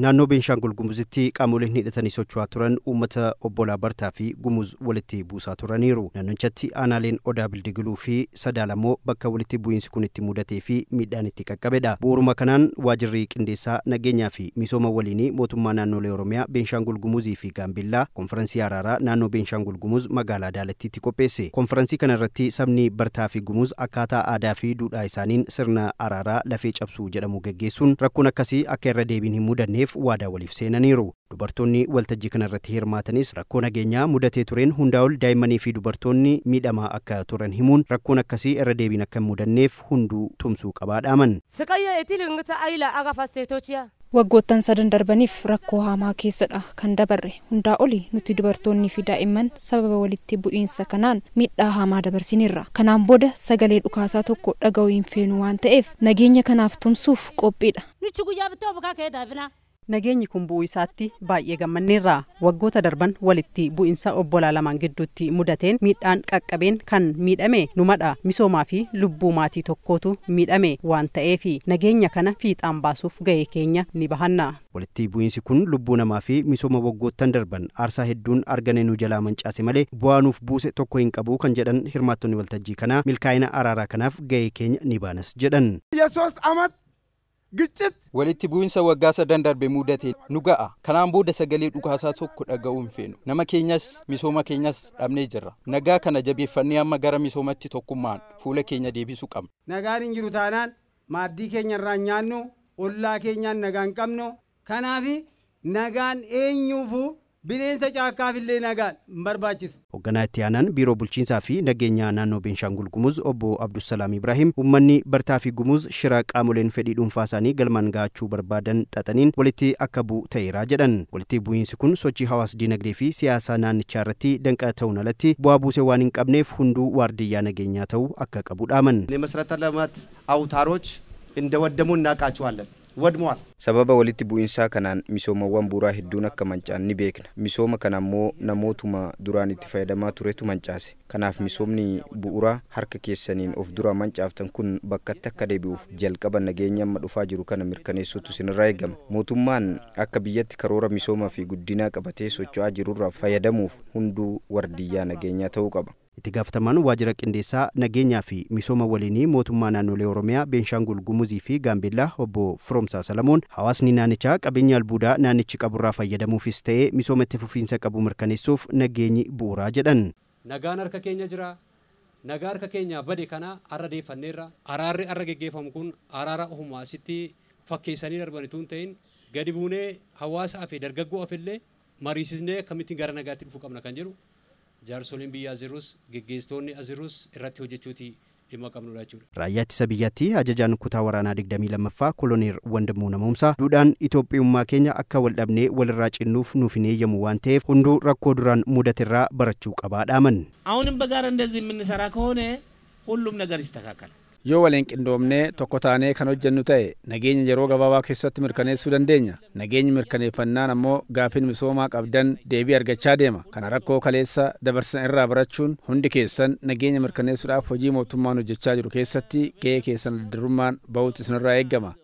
naannoo beenshaangol gulgumuzitti qaamoleen hidhatanii socho'aa turan uummata obbolaa bartaa fi gumuz walitti buusaa turaniiru naannochatti aanaaleen odaa bildigiluu fi sadaalamoo bakka walitti bu'iinsi kun itti mudatee fi miidhaan itti qaqqabedha bu'uuruma kanaan waajirri qindeessaa nageenyaa fi misooma waliinii mootummaa naannolee oromiyaa beenshaangol gulgumuzii fi gaambillaa konferansii araaraa naannoo beenshaangol gulgumuz magaalaa daalattiitti qopheesse konferansii kana irratti sabni bartaa fi gumuz akkaataa aadaa fi duudhaa isaaniin sirna araaraa lafee cabsuu jedhamu geggeessuun akka irra deebiin waadaa waliif seenaniiru dubartoonni waltajjii kanarratti hirmaatanis rakkoo nageenyaa mudatee tureen hundaa ol daa'immanii fi dubartoonni miidhamaa akka turan himuun rakkoon akkasii irra deebiin akka hin mudanneef hunduu tumsuu qabaadhaaman. waggoottan sadan darbaniif rakkoo haamaa keessadha kan dabarre hundaa oli nuti dubartoonnii fi daa'imman sababa walitti bu'iinsa kanaan miidhaa haamaa dabarsinirra kanaan booda sagalee dhukaasaa tokko dhaga'uu hin feenu waan ta'eef nageenya kanaaf tumsuuf qophiidha. nageenyi kun bu'uu isaatti baay'ee gammanneerra waggoota darban walitti bu'insa obbolaa lamaan gidduutti mudateen miidhaan qaqqabeen kan miidhame numadha misoomaa fi lubbuu maatii tokkootu miidhame waan ta'eef nageenya kana fiixaan baasuuf ga'ee keenya ni bahanna. walitti bu'iinsi kun lubbuu namaa fi misooma waggoottan darban aarsaa hedduun argane nu jalaa mancaase malee bu'aanuuf buuse tokko hin qabu kan jedhan hirmaattonni waltajjii kanaa milkaa'ina araaraa kanaaf ga'ee keenya ni baanas jedhan. Giccitti. Walitti bu'insa waggaa sadan darbe nu ga'a. Kanaan booda sagalee dhugaasaa tokko dhaga'uu hin feenu. Nama keenyas misooma keenyas dhabnee jirra. Nagaa kana jabeeffannee amma gara misoomatti tokkummaan fuula keenya deebisuu qabna. Nagaan hin jiru taanaan maaddii keenya irraan nyaannu ollaa keenyaan nagaan qabnu. Kanaaf nagaan eenyuufu bineensa caakkaa fillee nagaan hin barbaachisa. Hoogganaa itti aanan biiroo bulchiinsaa fi nageenya naannoo Beenshaangul Gumuz obbo Abdusalaam Ibrahim uummanni bartaa fi gumuz shira qaamoleen fedhii dhuunfaa isaanii galmaan gahachuu barbaadan xaxaniin walitti akka bu'u ta'eera jedhan. Walitti bu'iinsi kun sochii hawaas dinagdee fi siyaasa naannichaa irratti danqa ta'uun alatti bu'aa buusee waan hin qabneef hunduu waardiyyaa nageenyaa ta'uu akka qabu dhaaman. መሰረተ ልማት አውታሮች እንደወደሙ እናውቃቸዋለን። Sababa walitti bu'insaa kanaan misoomawwan buuraa hedduun akka mancaan ni beekna. Misooma kana ammoo namootuma duraan itti fayyadamaa turetu mancaase. Kanaaf misoomni bu'uraa harka keessaniin of dura mancaaftan kun bakkatti akka deebi'uuf jalqaba nageenya amma dhufaa jiru kana mirkaneessuutu sinirraa eegama. Mootummaan akka biyyatti karoora misoomaa fi guddinaa qabatee socho'aa jirurraa fayyadamuuf hunduu wardiyyaa nageenyaa ta'uu qaba. itti gaafatamaan waajjira qindeessaa nageenyaa fi misooma waliinii mootummaa naannolee oromiyaa beenshaangul gumuzii fi gaambeellaa obbo firoomsaa salamoon hawaasni naannichaa qabeenya albuudaa naannichi qaburraa fayyadamuufis ta'ee misooma itti fufiinsa qabu mirkaneessuuf nageenyi bu'uuraa jedhan. Nagaan harka keenya jira. Nagaa harka keenya bade kana arra deeffanneerra araarri arra geggeeffamu kun araara ofumaa asitti fakkeessanii darbanitu hin ta'in gadi buunee hawaasa hafe dargaggoo hafe illee mariisisnee akkamittiin gara nagaatti dhufu qabna kan jedhu jaarsoliin biyyaa jirus geggeessitoonni as jirus irratti hojjechuuti dhimma qabnudha jechuudha. Raayyaa ittisa biyyaatti ajajaan kutaa waraanaa digdamii lammaffaa koloneer Wandamuu Namoomsa duudhaan Itoophiyummaa keenya akka wal dhabnee walirraa cinnuuf nuuf hin eeyyamu waan ta'eef hunduu rakkoo duraan mudate irraa barachuu qabaa dhaaman. bagaara በጋር እንደዚህ የምንሰራ ከሆነ ሁሉም ነገር ይስተካከላል። yoo waliin qindoomnee tokko taanee kan hojjennu ta'e nageenya yeroo gabaabaa keessatti mirkaneessuu dandeenya nageenyi mirkaneeffannaan ammoo gaafin misoomaa qabdan deebii argachaa deema kana rakkoo kaleessa dabarsan irraa barachuun hundi keessan nageenya mirkaneessuudhaaf hojii mootummaan hojjechaa jiru keessatti ga'ee keessan daddarummaan bahuutti isinirraa eeggama